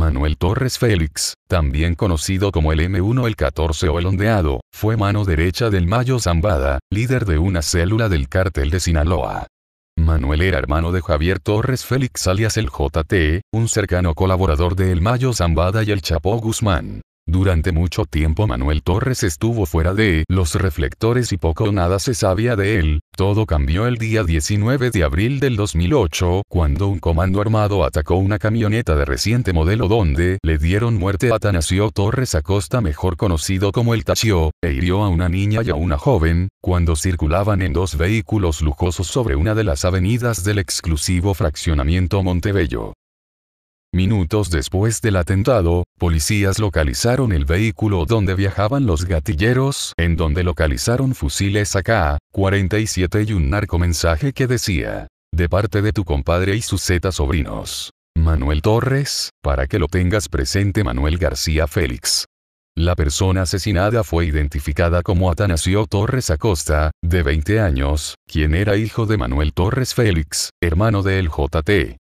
Manuel Torres Félix, también conocido como el M1 el 14 o el ondeado, fue mano derecha del Mayo Zambada, líder de una célula del cártel de Sinaloa. Manuel era hermano de Javier Torres Félix alias el JT, un cercano colaborador de El Mayo Zambada y el Chapo Guzmán. Durante mucho tiempo Manuel Torres estuvo fuera de los reflectores y poco nada se sabía de él. Todo cambió el día 19 de abril del 2008, cuando un comando armado atacó una camioneta de reciente modelo donde le dieron muerte a Atanasio Torres Acosta, mejor conocido como el Tachio, e hirió a una niña y a una joven, cuando circulaban en dos vehículos lujosos sobre una de las avenidas del exclusivo fraccionamiento Montebello. Minutos después del atentado, policías localizaron el vehículo donde viajaban los gatilleros, en donde localizaron fusiles AK-47 y un narcomensaje que decía, de parte de tu compadre y sus Z sobrinos. Manuel Torres, para que lo tengas presente Manuel García Félix. La persona asesinada fue identificada como Atanasio Torres Acosta, de 20 años, quien era hijo de Manuel Torres Félix, hermano del JT.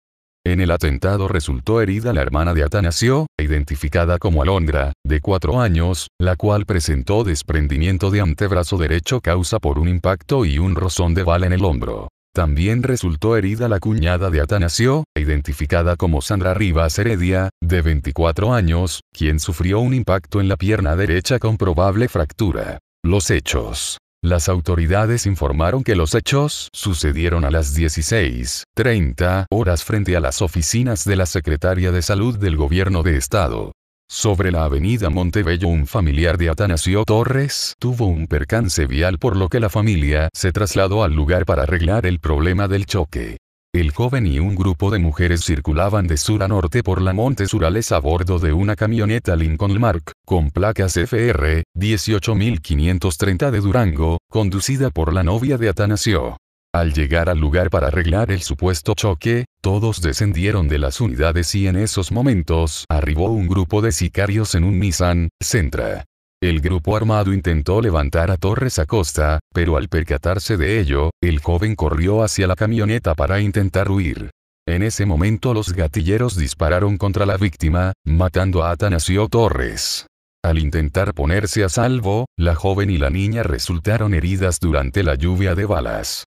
En el atentado resultó herida la hermana de Atanasio, identificada como Alondra, de cuatro años, la cual presentó desprendimiento de antebrazo derecho causa por un impacto y un rozón de bala en el hombro. También resultó herida la cuñada de Atanasio, identificada como Sandra Rivas Heredia, de 24 años, quien sufrió un impacto en la pierna derecha con probable fractura. Los hechos las autoridades informaron que los hechos sucedieron a las 16.30 horas frente a las oficinas de la Secretaria de Salud del Gobierno de Estado. Sobre la avenida Montebello un familiar de Atanasio Torres tuvo un percance vial por lo que la familia se trasladó al lugar para arreglar el problema del choque el joven y un grupo de mujeres circulaban de sur a norte por la Monte Surales a bordo de una camioneta Lincoln Mark, con placas FR 18530 de Durango, conducida por la novia de Atanasio. Al llegar al lugar para arreglar el supuesto choque, todos descendieron de las unidades y en esos momentos arribó un grupo de sicarios en un Nissan Sentra. El grupo armado intentó levantar a Torres a costa, pero al percatarse de ello, el joven corrió hacia la camioneta para intentar huir. En ese momento los gatilleros dispararon contra la víctima, matando a Atanasio Torres. Al intentar ponerse a salvo, la joven y la niña resultaron heridas durante la lluvia de balas.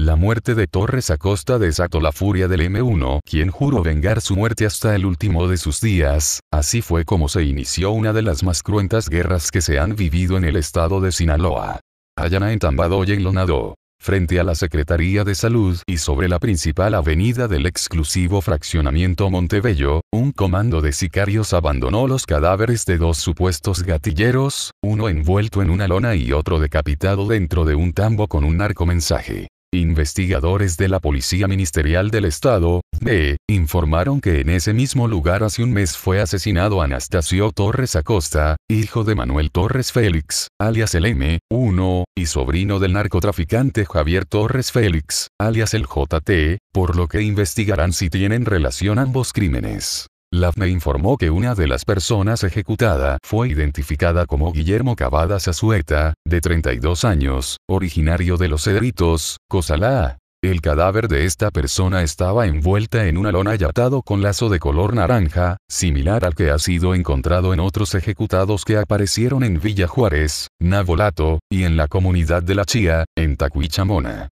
La muerte de Torres Acosta desató la furia del M1, quien juró vengar su muerte hasta el último de sus días, así fue como se inició una de las más cruentas guerras que se han vivido en el estado de Sinaloa. en entambado y enlonado. Frente a la Secretaría de Salud y sobre la principal avenida del exclusivo fraccionamiento Montebello, un comando de sicarios abandonó los cadáveres de dos supuestos gatilleros, uno envuelto en una lona y otro decapitado dentro de un tambo con un narcomensaje. Investigadores de la Policía Ministerial del Estado, B, informaron que en ese mismo lugar hace un mes fue asesinado Anastasio Torres Acosta, hijo de Manuel Torres Félix, alias el M1, y sobrino del narcotraficante Javier Torres Félix, alias el JT, por lo que investigarán si tienen relación ambos crímenes. Laf informó que una de las personas ejecutada fue identificada como Guillermo Cavada Azueta, de 32 años, originario de Los Cedritos, Cosalá. El cadáver de esta persona estaba envuelta en una lona y atado con lazo de color naranja, similar al que ha sido encontrado en otros ejecutados que aparecieron en Villa Juárez, Navolato, y en la comunidad de La Chía, en Tacuichamona.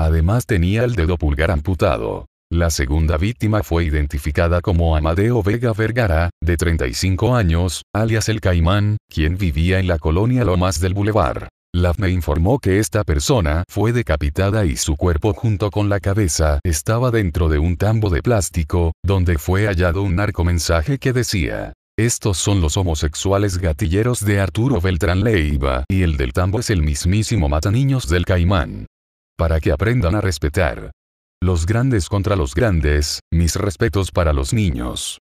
Además tenía el dedo pulgar amputado. La segunda víctima fue identificada como Amadeo Vega Vergara, de 35 años, alias El Caimán, quien vivía en la colonia Lomas del Boulevard. La informó que esta persona fue decapitada y su cuerpo junto con la cabeza estaba dentro de un tambo de plástico, donde fue hallado un narcomensaje que decía, estos son los homosexuales gatilleros de Arturo Beltrán Leiva y el del tambo es el mismísimo mataniños del caimán. Para que aprendan a respetar. Los grandes contra los grandes, mis respetos para los niños.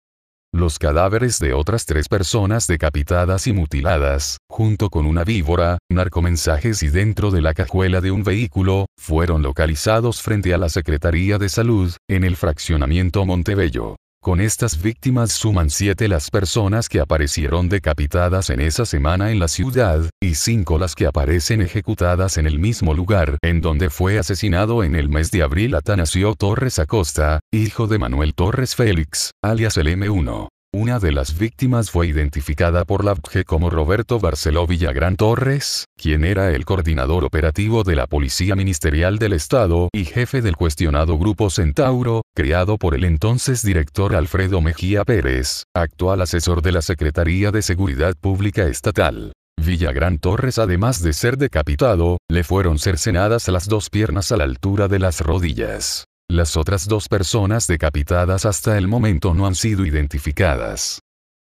Los cadáveres de otras tres personas decapitadas y mutiladas, junto con una víbora, narcomensajes y dentro de la cajuela de un vehículo, fueron localizados frente a la Secretaría de Salud, en el fraccionamiento Montebello. Con estas víctimas suman siete las personas que aparecieron decapitadas en esa semana en la ciudad, y cinco las que aparecen ejecutadas en el mismo lugar en donde fue asesinado en el mes de abril Atanasio Torres Acosta, hijo de Manuel Torres Félix, alias el M1. Una de las víctimas fue identificada por la BG como Roberto Barceló Villagrán Torres, quien era el coordinador operativo de la Policía Ministerial del Estado y jefe del cuestionado Grupo Centauro, creado por el entonces director Alfredo Mejía Pérez, actual asesor de la Secretaría de Seguridad Pública Estatal. Villagrán Torres además de ser decapitado, le fueron cercenadas las dos piernas a la altura de las rodillas. Las otras dos personas decapitadas hasta el momento no han sido identificadas.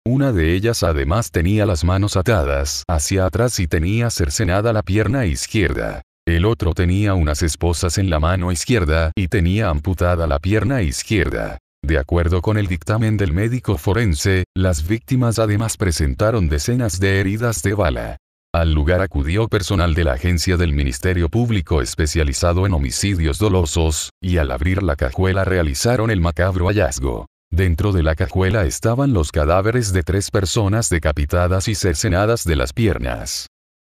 Una de ellas además tenía las manos atadas hacia atrás y tenía cercenada la pierna izquierda. El otro tenía unas esposas en la mano izquierda y tenía amputada la pierna izquierda. De acuerdo con el dictamen del médico forense, las víctimas además presentaron decenas de heridas de bala. Al lugar acudió personal de la agencia del Ministerio Público especializado en homicidios dolosos, y al abrir la cajuela realizaron el macabro hallazgo. Dentro de la cajuela estaban los cadáveres de tres personas decapitadas y cercenadas de las piernas.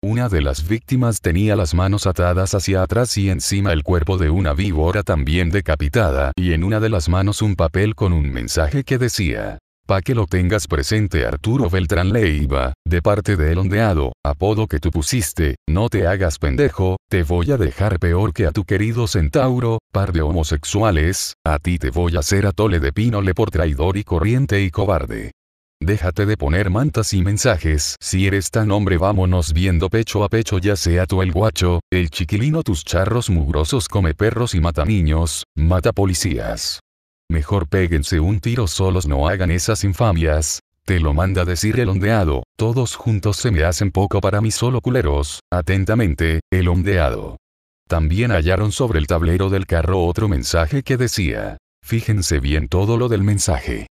Una de las víctimas tenía las manos atadas hacia atrás y encima el cuerpo de una víbora también decapitada, y en una de las manos un papel con un mensaje que decía, Pa' que lo tengas presente Arturo Beltrán Leiva, de parte del ondeado, apodo que tú pusiste, no te hagas pendejo, te voy a dejar peor que a tu querido centauro, par de homosexuales, a ti te voy a hacer atole de pínole por traidor y corriente y cobarde. Déjate de poner mantas y mensajes, si eres tan hombre vámonos viendo pecho a pecho ya sea tú el guacho, el chiquilino tus charros mugrosos come perros y mata niños, mata policías. Mejor péguense un tiro solos, no hagan esas infamias. Te lo manda decir el ondeado, todos juntos se me hacen poco para mis solo culeros. Atentamente, el ondeado. También hallaron sobre el tablero del carro otro mensaje que decía. Fíjense bien todo lo del mensaje.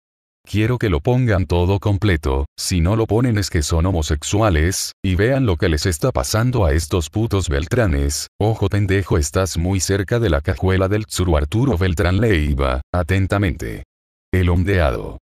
Quiero que lo pongan todo completo, si no lo ponen es que son homosexuales, y vean lo que les está pasando a estos putos Beltranes. Ojo pendejo, estás muy cerca de la cajuela del Tsuru Arturo Beltrán Leiva, atentamente. El ondeado.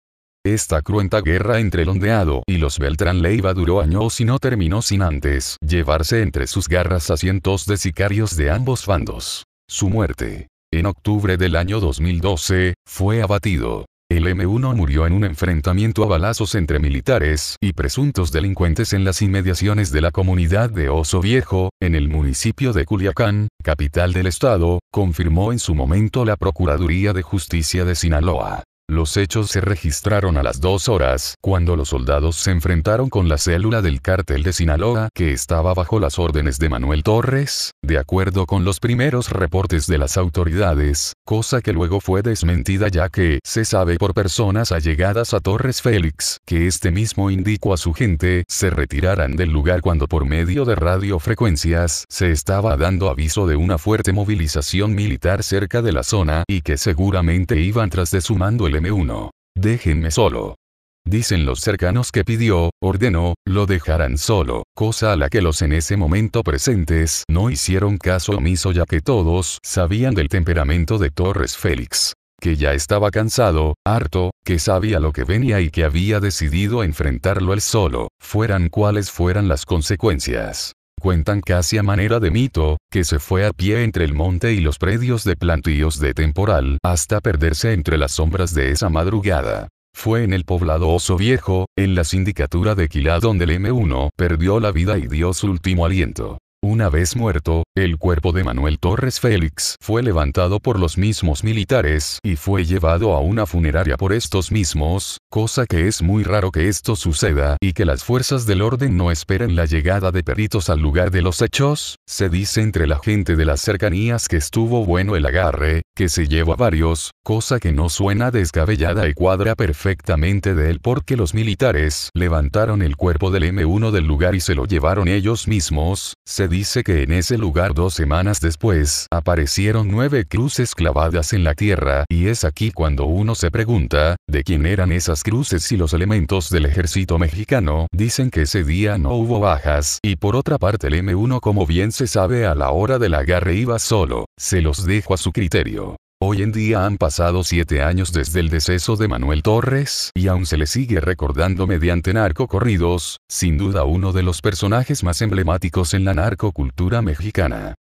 Esta cruenta guerra entre el ondeado y los Beltrán Leiva duró años y no terminó sin antes llevarse entre sus garras a cientos de sicarios de ambos bandos. Su muerte, en octubre del año 2012, fue abatido el M1 murió en un enfrentamiento a balazos entre militares y presuntos delincuentes en las inmediaciones de la comunidad de Oso Viejo, en el municipio de Culiacán, capital del estado, confirmó en su momento la Procuraduría de Justicia de Sinaloa. Los hechos se registraron a las dos horas, cuando los soldados se enfrentaron con la célula del cártel de Sinaloa que estaba bajo las órdenes de Manuel Torres, de acuerdo con los primeros reportes de las autoridades, cosa que luego fue desmentida ya que se sabe por personas allegadas a Torres Félix que este mismo indicó a su gente se retiraran del lugar cuando por medio de radiofrecuencias se estaba dando aviso de una fuerte movilización militar cerca de la zona y que seguramente iban tras de sumando el uno. Déjenme solo. Dicen los cercanos que pidió, ordenó, lo dejarán solo, cosa a la que los en ese momento presentes no hicieron caso omiso ya que todos sabían del temperamento de Torres Félix que ya estaba cansado, harto, que sabía lo que venía y que había decidido enfrentarlo él solo, fueran cuáles fueran las consecuencias. Cuentan casi a manera de mito, que se fue a pie entre el monte y los predios de plantíos de temporal hasta perderse entre las sombras de esa madrugada. Fue en el poblado Oso Viejo, en la sindicatura de Quilá donde el M1 perdió la vida y dio su último aliento. Una vez muerto, el cuerpo de Manuel Torres Félix fue levantado por los mismos militares y fue llevado a una funeraria por estos mismos, cosa que es muy raro que esto suceda y que las fuerzas del orden no esperen la llegada de peritos al lugar de los hechos, se dice entre la gente de las cercanías que estuvo bueno el agarre, que se llevó a varios, cosa que no suena descabellada y cuadra perfectamente de él porque los militares levantaron el cuerpo del M1 del lugar y se lo llevaron ellos mismos, se dice que en ese lugar dos semanas después aparecieron nueve cruces clavadas en la tierra, y es aquí cuando uno se pregunta, ¿de quién eran esas cruces y los elementos del ejército mexicano dicen que ese día no hubo bajas, y por otra parte el M1 como bien se sabe a la hora del agarre iba solo, se los dejo a su criterio. Hoy en día han pasado siete años desde el deceso de Manuel Torres y aún se le sigue recordando mediante narcocorridos, sin duda uno de los personajes más emblemáticos en la narcocultura mexicana.